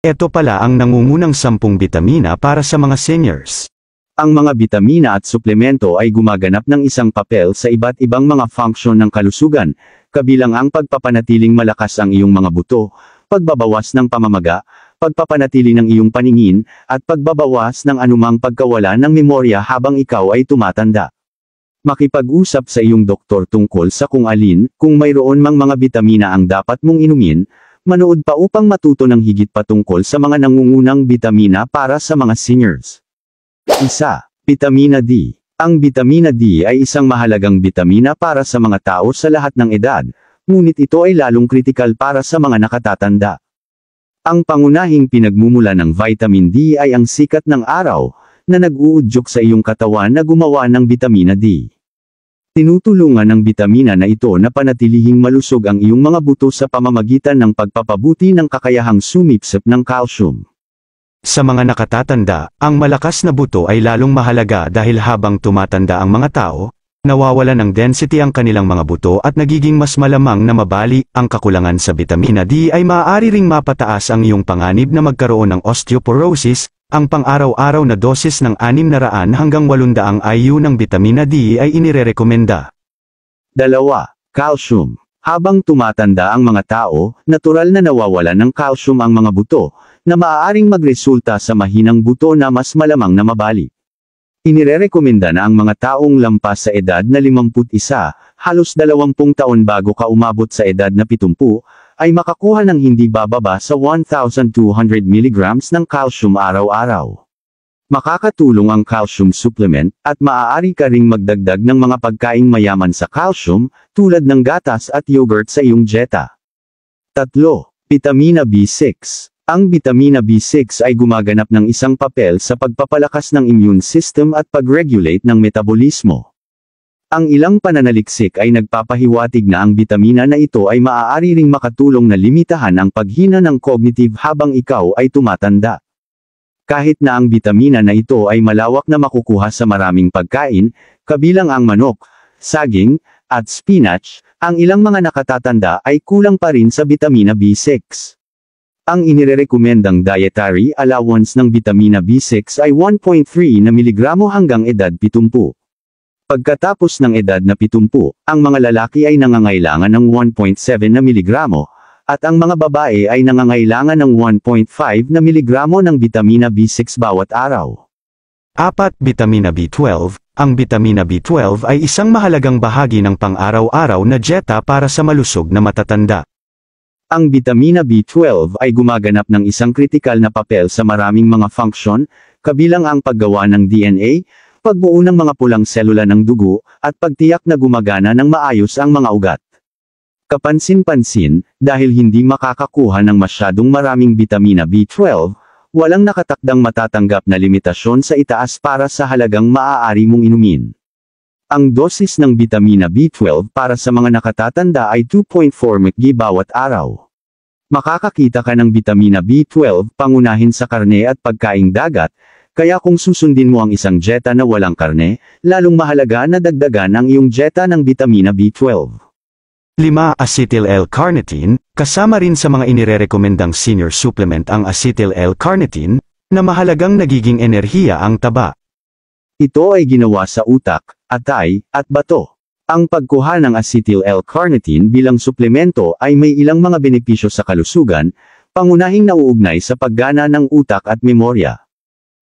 Ito pala ang nangungunang sampung bitamina para sa mga seniors. Ang mga bitamina at suplemento ay gumaganap ng isang papel sa iba't ibang mga function ng kalusugan, kabilang ang pagpapanatiling malakas ang iyong mga buto, pagbabawas ng pamamaga, pagpapanatili ng iyong paningin, at pagbabawas ng anumang pagkawala ng memorya habang ikaw ay tumatanda. Makipag-usap sa iyong doktor tungkol sa kung alin, kung mayroon mang mga bitamina ang dapat mong inumin, manood pa upang matuto ng higit patungkol sa mga nangungunang bitamina para sa mga seniors. Isa, Bitamina D. Ang bitamina D ay isang mahalagang bitamina para sa mga tao sa lahat ng edad, ngunit ito ay lalong kritikal para sa mga nakatatanda. Ang pangunahing pinagmumula ng vitamin D ay ang sikat ng araw, na nag-uudyok sa iyong katawan na gumawa ng bitamina D. Tinutulungan ng bitamina na ito na panatilihing malusog ang iyong mga buto sa pamamagitan ng pagpapabuti ng kakayahang sumipsip ng calcium. Sa mga nakatatanda, ang malakas na buto ay lalong mahalaga dahil habang tumatanda ang mga tao, nawawala ng density ang kanilang mga buto at nagiging mas malamang na mabali, ang kakulangan sa bitamina D ay maaari ring mapataas ang iyong panganib na magkaroon ng osteoporosis, ang pang-araw-araw na dosis ng 600 hanggang 800 IU ng vitamina D ay inirerekomenda. 2. Calcium. Habang tumatanda ang mga tao, natural na nawawala ng calcium ang mga buto, na maaaring magresulta sa mahinang buto na mas malamang na mabali. Inirerekomenda na ang mga taong lampas sa edad na 51, halos 20 taon bago ka umabot sa edad na 70, ay makakuha ng hindi bababa sa 1,200 mg ng calcium araw-araw. Makakatulong ang calcium supplement, at maaari ka ring magdagdag ng mga pagkaing mayaman sa calcium, tulad ng gatas at yogurt sa iyong dieta. 3. Vitamina B6 Ang vitamina B6 ay gumaganap ng isang papel sa pagpapalakas ng immune system at pag-regulate ng metabolismo. Ang ilang pananaliksik ay nagpapahiwatig na ang bitamina na ito ay maaari ring makatulong na limitahan ang paghina ng cognitive habang ikaw ay tumatanda. Kahit na ang bitamina na ito ay malawak na makukuha sa maraming pagkain, kabilang ang manok, saging, at spinach, ang ilang mga nakatatanda ay kulang pa rin sa bitamina B6. Ang inirerekomendang dietary allowance ng bitamina B6 ay 1.3 na miligramo hanggang edad 70. Pagkatapos ng edad na 70, ang mga lalaki ay nangangailangan ng 1.7 na miligramo, at ang mga babae ay nangangailangan ng 1.5 na miligramo ng vitamina B6 bawat araw. Apat, Bitamina B12 Ang bitamina B12 ay isang mahalagang bahagi ng pang-araw-araw na dieta para sa malusog na matatanda. Ang bitamina B12 ay gumaganap ng isang kritikal na papel sa maraming mga function, kabilang ang paggawa ng DNA, pagbuo ng mga pulang selula ng dugo, at pagtiyak na gumagana ng maayos ang mga ugat. Kapansin-pansin, dahil hindi makakakuha ng masyadong maraming vitamina B12, walang nakatakdang matatanggap na limitasyon sa itaas para sa halagang maaari mong inumin. Ang dosis ng vitamina B12 para sa mga nakatatanda ay 2.4 mg bawat araw. Makakakita ka ng vitamina B12 pangunahin sa karne at pagkaing dagat, kaya kung susundin mo ang isang dieta na walang karne, lalong mahalaga na dagdagan ang iyong dieta ng vitamina B12. 5. Acetyl L-carnitine, kasama rin sa mga inirerekomendang senior supplement ang acetyl L-carnitine, na mahalagang nagiging enerhiya ang taba. Ito ay ginawa sa utak, atay, at bato. Ang pagkuha ng acetyl L-carnitine bilang suplemento ay may ilang mga benepisyo sa kalusugan, pangunahing nauugnay sa paggana ng utak at memorya.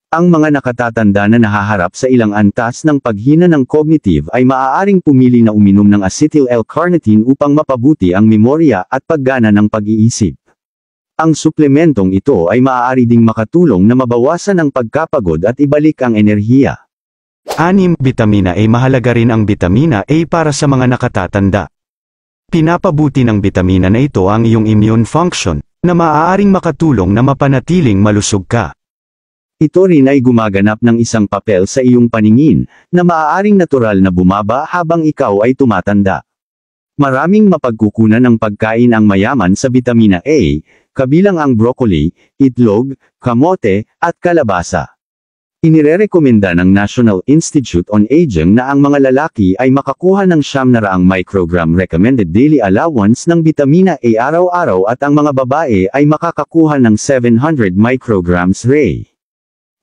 Ang mga nakatatanda na nahaharap sa ilang antas ng paghina ng cognitive ay maaaring pumili na uminom ng acetyl L-carnitine upang mapabuti ang memorya at paggana ng pag-iisip. Ang suplementong ito ay maaari ding makatulong na mabawasan ang pagkapagod at ibalik ang enerhiya. 6. Bitamina A Mahalaga rin ang vitamina A para sa mga nakatatanda. Pinapabuti ng vitamina na ito ang iyong immune function, na maaaring makatulong na mapanatiling malusog ka. Ito rin ay gumaganap ng isang papel sa iyong paningin, na maaaring natural na bumaba habang ikaw ay tumatanda. Maraming mapagkukunan ng pagkain ang mayaman sa vitamina A, kabilang ang broccoli, itlog, kamote, at kalabasa. Inirerekomenda ng National Institute on Aging na ang mga lalaki ay makakuha ng siyam na raang microgram recommended daily allowance ng vitamina A araw-araw at ang mga babae ay makakakuha ng 700 micrograms ray.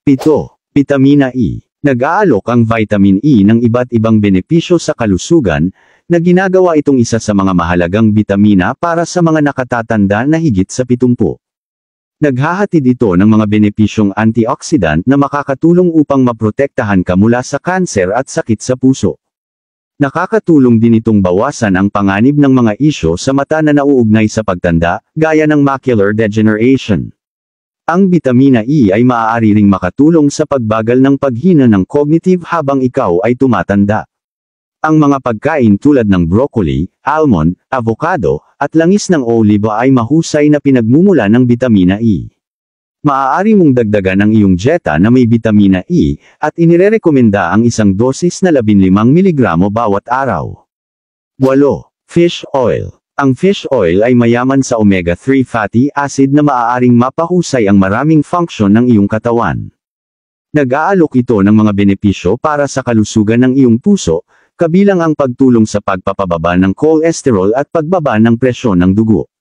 Pito, Vitamina E. Nag-aalok ang vitamin E ng iba't ibang benepisyo sa kalusugan, na ginagawa itong isa sa mga mahalagang bitamina para sa mga nakatatanda na higit sa 70. Naghahatid ito ng mga benepisyong antioxidant na makakatulong upang maprotektahan ka mula sa kanser at sakit sa puso. Nakakatulong din itong bawasan ang panganib ng mga isyo sa mata na nauugnay sa pagtanda, gaya ng macular degeneration. Ang bitamina E ay maaari ring makatulong sa pagbagal ng paghina ng cognitive habang ikaw ay tumatanda. Ang mga pagkain tulad ng broccoli, almond, avocado, at langis ng oliba ay mahusay na pinagmumula ng bitamina E. Maaari mong dagdagan ang iyong dieta na may bitamina E, at inirerekomenda ang isang dosis na 15 mg bawat araw. 8. Fish oil ang fish oil ay mayaman sa omega-3 fatty acid na maaaring mapahusay ang maraming function ng iyong katawan. Nag-aalok ito ng mga benepisyo para sa kalusugan ng iyong puso, kabilang ang pagtulong sa pagpapababa ng cholesterol at pagbaba ng presyon ng dugo.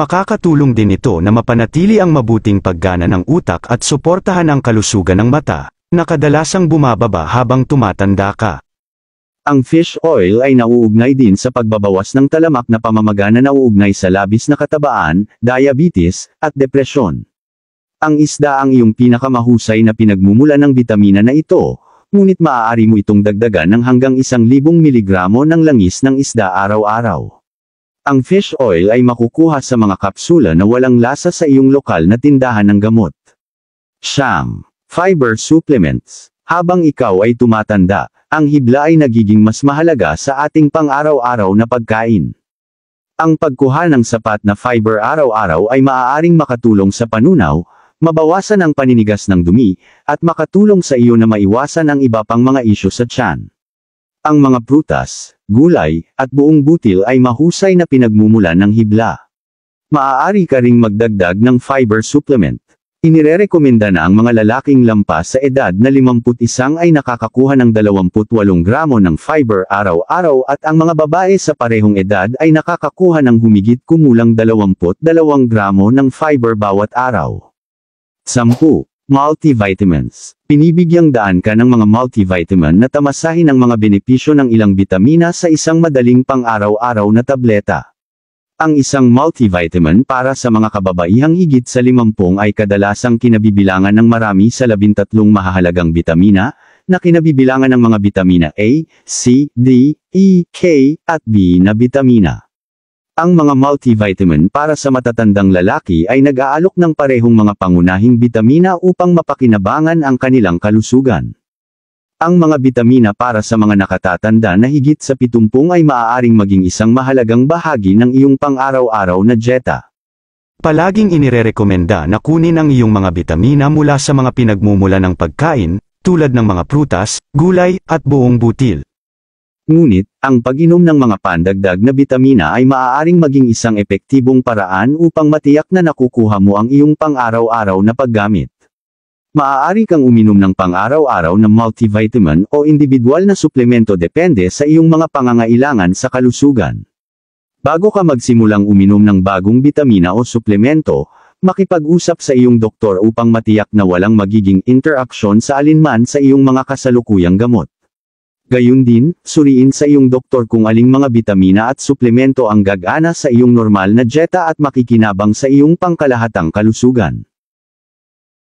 Makakatulong din ito na mapanatili ang mabuting paggana ng utak at suportahan ang kalusugan ng mata, na kadalasang bumababa habang tumatanda ka. Ang fish oil ay nauugnay din sa pagbabawas ng talamak na pamamaga na nauugnay sa labis na katabaan, diabetes, at depresyon. Ang isda ang iyong pinakamahusay na pinagmumula ng bitamina na ito, ngunit maaari mo itong dagdagan ng hanggang 1,000 miligramo ng langis ng isda araw-araw. Ang fish oil ay makukuha sa mga kapsula na walang lasa sa iyong lokal na tindahan ng gamot. Siyam. Fiber Supplements habang ikaw ay tumatanda, ang hibla ay nagiging mas mahalaga sa ating pang-araw-araw na pagkain. Ang pagkuha ng sapat na fiber araw-araw ay maaaring makatulong sa panunaw, mabawasan ang paninigas ng dumi, at makatulong sa iyo na maiwasan ang iba pang mga isyo sa tiyan. Ang mga prutas, gulay, at buong butil ay mahusay na pinagmumulan ng hibla. Maaari ka ring magdagdag ng fiber supplement. Inirerekomenda na ang mga lalaking lampas sa edad na 51 ay nakakakuha ng 28 gramo ng fiber araw-araw at ang mga babae sa parehong edad ay nakakakuha ng humigit kumulang 22 gramo ng fiber bawat araw. 10. Multivitamins Pinibigyang daan ka ng mga multivitamin na tamasahin ang mga benepisyo ng ilang bitamina sa isang madaling pang-araw-araw na tableta. Ang isang multivitamin para sa mga kababaihang higit sa 50 ay kadalasang kinabibilangan ng marami sa 13 mahahalagang bitamina, na kinabibilangan ng mga bitamina A, C, D, E, K, at B na bitamina. Ang mga multivitamin para sa matatandang lalaki ay nag-aalok ng parehong mga pangunahing bitamina upang mapakinabangan ang kanilang kalusugan. Ang mga bitamina para sa mga nakatatanda na higit sa 70 ay maaaring maging isang mahalagang bahagi ng iyong pang-araw-araw na dieta. Palaging inirerekomenda na kunin ang iyong mga bitamina mula sa mga pinagmumula ng pagkain, tulad ng mga prutas, gulay, at buong butil. Ngunit, ang pag-inom ng mga pandagdag na bitamina ay maaaring maging isang epektibong paraan upang matiyak na nakukuha mo ang iyong pang-araw-araw na paggamit. Maaari kang uminom ng pang-araw-araw na multivitamin o individual na suplemento depende sa iyong mga pangangailangan sa kalusugan. Bago ka magsimulang uminom ng bagong bitamina o suplemento, makipag-usap sa iyong doktor upang matiyak na walang magiging interaksyon sa alinman sa iyong mga kasalukuyang gamot. Gayun din, suriin sa iyong doktor kung aling mga bitamina at suplemento ang gagana sa iyong normal na dieta at makikinabang sa iyong pangkalahatang kalusugan.